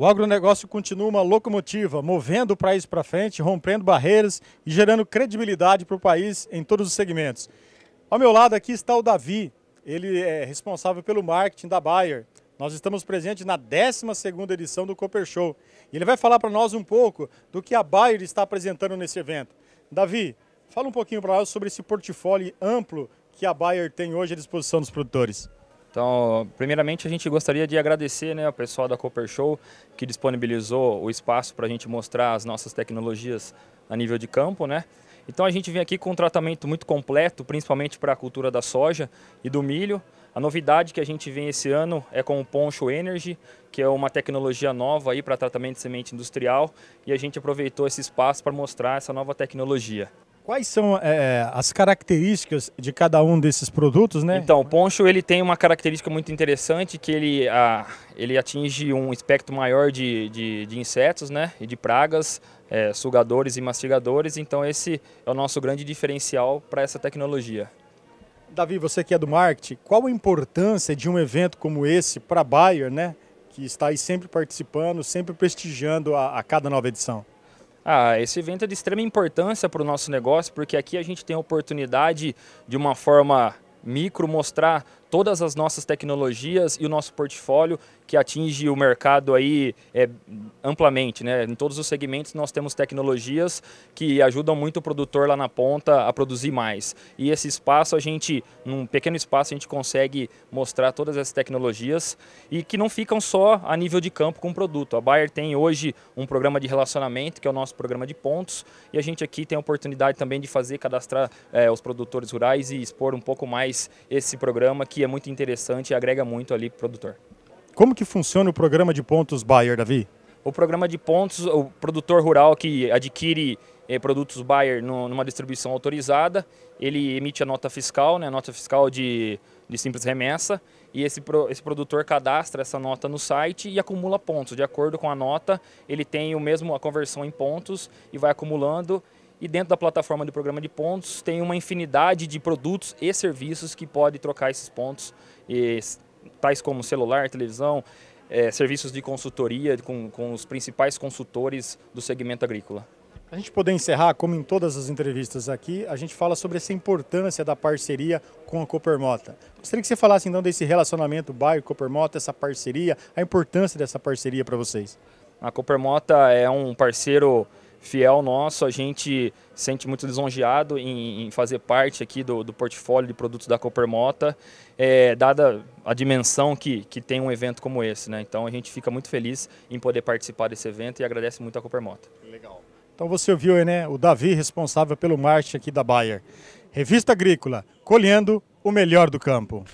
O agronegócio continua uma locomotiva, movendo o país para frente, rompendo barreiras e gerando credibilidade para o país em todos os segmentos. Ao meu lado aqui está o Davi, ele é responsável pelo marketing da Bayer. Nós estamos presentes na 12ª edição do Cooper Show. E ele vai falar para nós um pouco do que a Bayer está apresentando nesse evento. Davi, fala um pouquinho para nós sobre esse portfólio amplo que a Bayer tem hoje à disposição dos produtores. Então, primeiramente, a gente gostaria de agradecer né, ao pessoal da Cooper Show que disponibilizou o espaço para a gente mostrar as nossas tecnologias a nível de campo. Né? Então, a gente vem aqui com um tratamento muito completo, principalmente para a cultura da soja e do milho. A novidade que a gente vem esse ano é com o Poncho Energy, que é uma tecnologia nova para tratamento de semente industrial, e a gente aproveitou esse espaço para mostrar essa nova tecnologia. Quais são é, é, as características de cada um desses produtos, né? Então, o poncho ele tem uma característica muito interessante que ele, a, ele atinge um espectro maior de, de, de insetos, né? E de pragas, é, sugadores e mastigadores. Então, esse é o nosso grande diferencial para essa tecnologia. Davi, você que é do marketing, qual a importância de um evento como esse para a Bayer, né? Que está aí sempre participando, sempre prestigiando a, a cada nova edição. Ah, esse evento é de extrema importância para o nosso negócio, porque aqui a gente tem a oportunidade de uma forma micro mostrar todas as nossas tecnologias e o nosso portfólio que atinge o mercado aí é, amplamente, né? Em todos os segmentos nós temos tecnologias que ajudam muito o produtor lá na ponta a produzir mais. E esse espaço a gente, num pequeno espaço a gente consegue mostrar todas essas tecnologias e que não ficam só a nível de campo com o produto. A Bayer tem hoje um programa de relacionamento que é o nosso programa de pontos e a gente aqui tem a oportunidade também de fazer cadastrar é, os produtores rurais e expor um pouco mais esse programa que que é muito interessante e agrega muito ali para o produtor. Como que funciona o programa de pontos Bayer, Davi? O programa de pontos, o produtor rural que adquire eh, produtos Bayer no, numa distribuição autorizada, ele emite a nota fiscal, né, a nota fiscal de, de simples remessa, e esse, pro, esse produtor cadastra essa nota no site e acumula pontos. De acordo com a nota, ele tem o mesmo a conversão em pontos e vai acumulando e dentro da plataforma do programa de pontos tem uma infinidade de produtos e serviços que pode trocar esses pontos, e, tais como celular, televisão, é, serviços de consultoria com, com os principais consultores do segmento agrícola. A gente poder encerrar, como em todas as entrevistas aqui, a gente fala sobre essa importância da parceria com a Coopermota. Gostaria que você falasse então desse relacionamento bairro-Coopermota, essa parceria, a importância dessa parceria para vocês. A Coopermota é um parceiro fiel nosso, a gente sente muito lisonjeado em, em fazer parte aqui do, do, portfólio de produtos da Coopermota, é, dada a dimensão que, que tem um evento como esse. Né? Então a gente fica muito feliz em poder participar desse evento e agradece muito a Coopermota. Legal. Então você ouviu né, o Davi, responsável pelo marketing aqui da Bayer. Revista Agrícola, colhendo o melhor do campo.